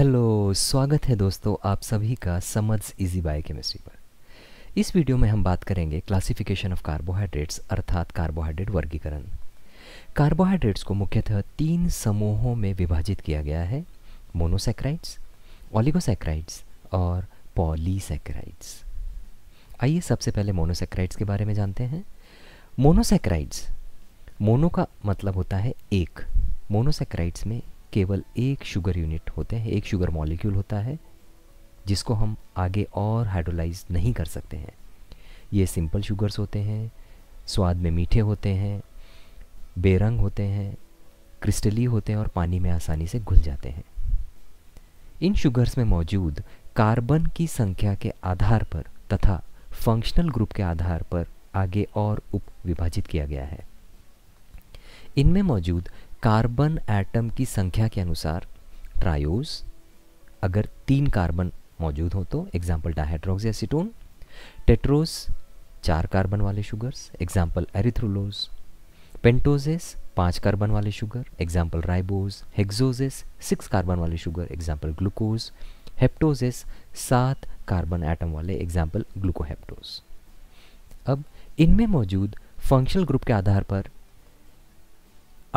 Hello स्वागत है दोस्तों आप सभी का समझ इजी बायो केमिस्ट्री पर इस वीडियो में हम बात करेंगे क्लासिफिकेशन ऑफ कार्बोहाइड्रेट्स अर्थात कार्बोहाइड्रेट वर्गीकरण कार्बोहाइड्रेट्स को मुख्यतः तीन समूहों में विभाजित किया गया है मोनोसेक्राइड्स ऑलिगोसेक्राइड्स और पॉलीसेक्राइड्स आइए सबसे पहले मोनोसेक्राइड्स के बारे में जानते हैं मोनोसेक्राइड्स मोनो का मतलब होता है एक मोनोसेक्राइड्स में केवल एक शुगर यूनिट होते हैं एक शुगर मॉलिक्यूल होता है जिसको हम आगे और हाइड्रोलाइज नहीं कर सकते हैं ये सिंपल शुगर्स होते हैं स्वाद में मीठे होते हैं बेरंग होते हैं क्रिस्टली होते हैं और पानी में आसानी से घुल जाते हैं इन शुगर्स में मौजूद कार्बन की संख्या के आधार पर तथा फंक्शनल ग्रुप के आधार पर आगे और उप विभाजित किया गया है इनमें मौजूद कार्बन एटम की संख्या के अनुसार ट्रायोज अगर तीन कार्बन मौजूद हो तो एग्जाम्पल एसिटोन टेट्रोस चार कार्बन वाले शुगर्स एग्जाम्पल एरिथ्रोलोज पेंटोजेस पाँच कार्बन वाले sugar example ribose hexoses six carbon वाले शुगर एग्जाम्पल ग्लूकोज हेप्टोजेस सात कार्बन एटम वाले एग्जाम्पल ग्लूकोहेप्टोज अब इनमें मौजूद फंक्शनल ग्रुप के आधार पर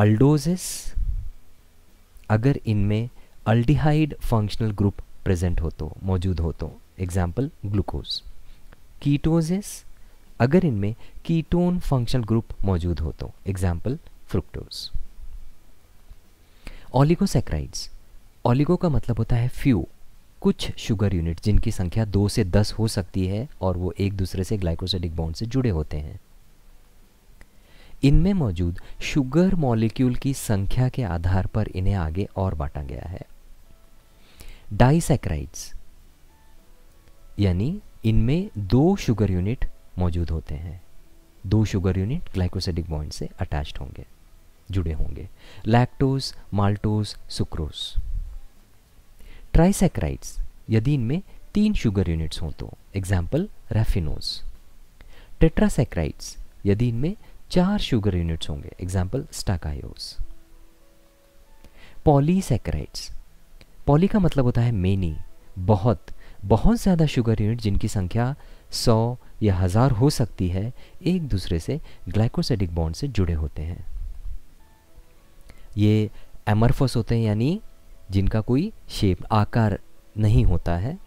अल्डोजेस अगर इनमें अल्डिहाइड फंक्शनल ग्रुप प्रेजेंट हो तो मौजूद हो तो एग्जाम्पल ग्लूकोज कीटोजेस अगर इनमें कीटोन फंक्शनल ग्रुप मौजूद हो तो एग्जाम्पल फ्रुक्टोज ऑलिगोसेक्राइड्स ऑलिगो का मतलब होता है फ्यू कुछ शुगर यूनिट जिनकी संख्या दो से दस हो सकती है और वो एक दूसरे से ग्लाइकोसेटिक बॉन्ड से जुड़े होते हैं इनमें मौजूद शुगर मॉलिक्यूल की संख्या के आधार पर इन्हें आगे और बांटा गया है डाइसेक्राइड्स यानी इनमें दो शुगर यूनिट मौजूद होते हैं दो शुगर यूनिट ग्लाइकोसिडिक बॉन्ड से अटैच्ड होंगे जुड़े होंगे लैक्टोज माल्टोज सुक्रोज ट्राइसेक्राइड्स यदि इनमें तीन शुगर यूनिट्स हों तो एग्जाम्पल रेफिनोज टेट्रासेक्राइड्स यदि इनमें चार शुगर यूनिट्स होंगे एग्जाम्पल स्टाकायोस पॉलीसेक्राइड्स पॉली का मतलब होता है मेनी बहुत बहुत ज़्यादा शुगर यूनिट जिनकी संख्या सौ या हज़ार हो सकती है एक दूसरे से ग्लाइकोसाइडिक बॉन्ड से जुड़े होते हैं ये एमरफोस होते हैं यानी जिनका कोई शेप आकार नहीं होता है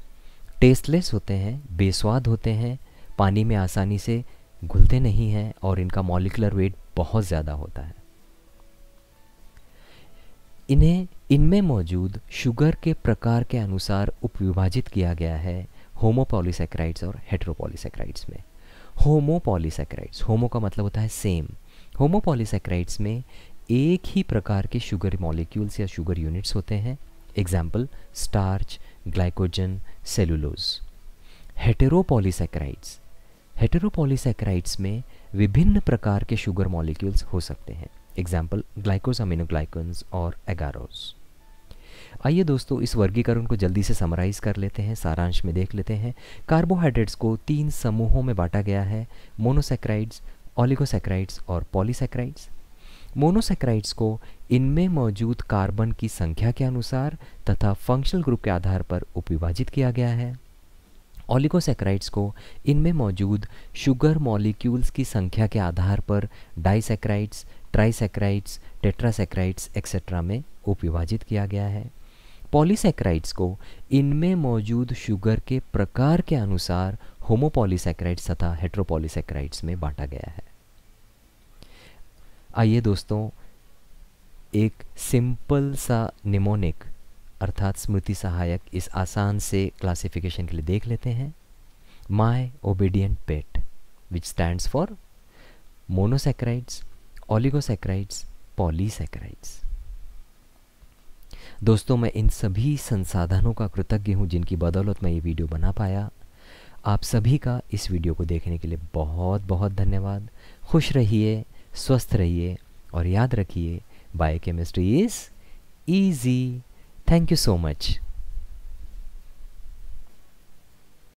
टेस्टलेस होते हैं बेस्वाद होते हैं पानी में आसानी से घुलते नहीं हैं और इनका मॉलिकुलर वेट बहुत ज़्यादा होता है इन्हें इनमें मौजूद शुगर के प्रकार के अनुसार उपविभाजित किया गया है होमोपोलीसेक्राइड्स और हेट्रोपोलीसेक्राइड्स में होमोपोलीसेक्राइड्स होमो का मतलब होता है सेम होमोपोलीसेक्राइड्स में एक ही प्रकार के शुगर मॉलिक्यूल्स या शुगर यूनिट्स होते हैं example starch glycogen cellulose heteropolysaccharides heteropolysaccharides में विभिन्न प्रकार के शुगर मॉलिक्यूल्स हो सकते हैं एग्जाम्पल ग्लाइकोसामिनोग्लाइकन्स और एगारोस आइए दोस्तों इस वर्गीकरण को जल्दी से समराइज कर लेते हैं सारांश में देख लेते हैं कार्बोहाइड्रेट्स को तीन समूहों में बांटा गया है मोनोसेक्राइड्स ऑलिगोसेक्राइड्स और पॉलीसेक्राइड्स मोनोसेक्राइड्स को इनमें मौजूद कार्बन की संख्या के अनुसार तथा फंक्शनल ग्रुप के आधार पर उपविभाजित किया गया है ऑलिकोसेक्राइड्स को इनमें मौजूद शुगर मॉलिक्यूल्स की संख्या के आधार पर डाइसेक्राइड्स ट्राइसेक्राइड्स टेट्रासेक्राइड्स एक्सेट्रा में उपविभाजित किया गया है पॉलीसेक्राइड्स को इनमें मौजूद शुगर के प्रकार के अनुसार होमोपॉलीसेक्राइड्स तथा हेट्रोपॉलीसेक्राइड्स में बांटा गया है आइए दोस्तों एक सिंपल सा निमोनिक अर्थात स्मृति सहायक इस आसान से क्लासिफिकेशन के लिए देख लेते हैं my obedient pet which stands for monosaccharides oligosaccharides polysaccharides दोस्तों मैं इन सभी संसाधनों का कृतज्ञ हूँ जिनकी बदौलत मैं ये वीडियो बना पाया आप सभी का इस वीडियो को देखने के लिए बहुत बहुत धन्यवाद खुश रहिए स्वस्थ रहिए और याद रखिए biochemistry is easy Thank you so much.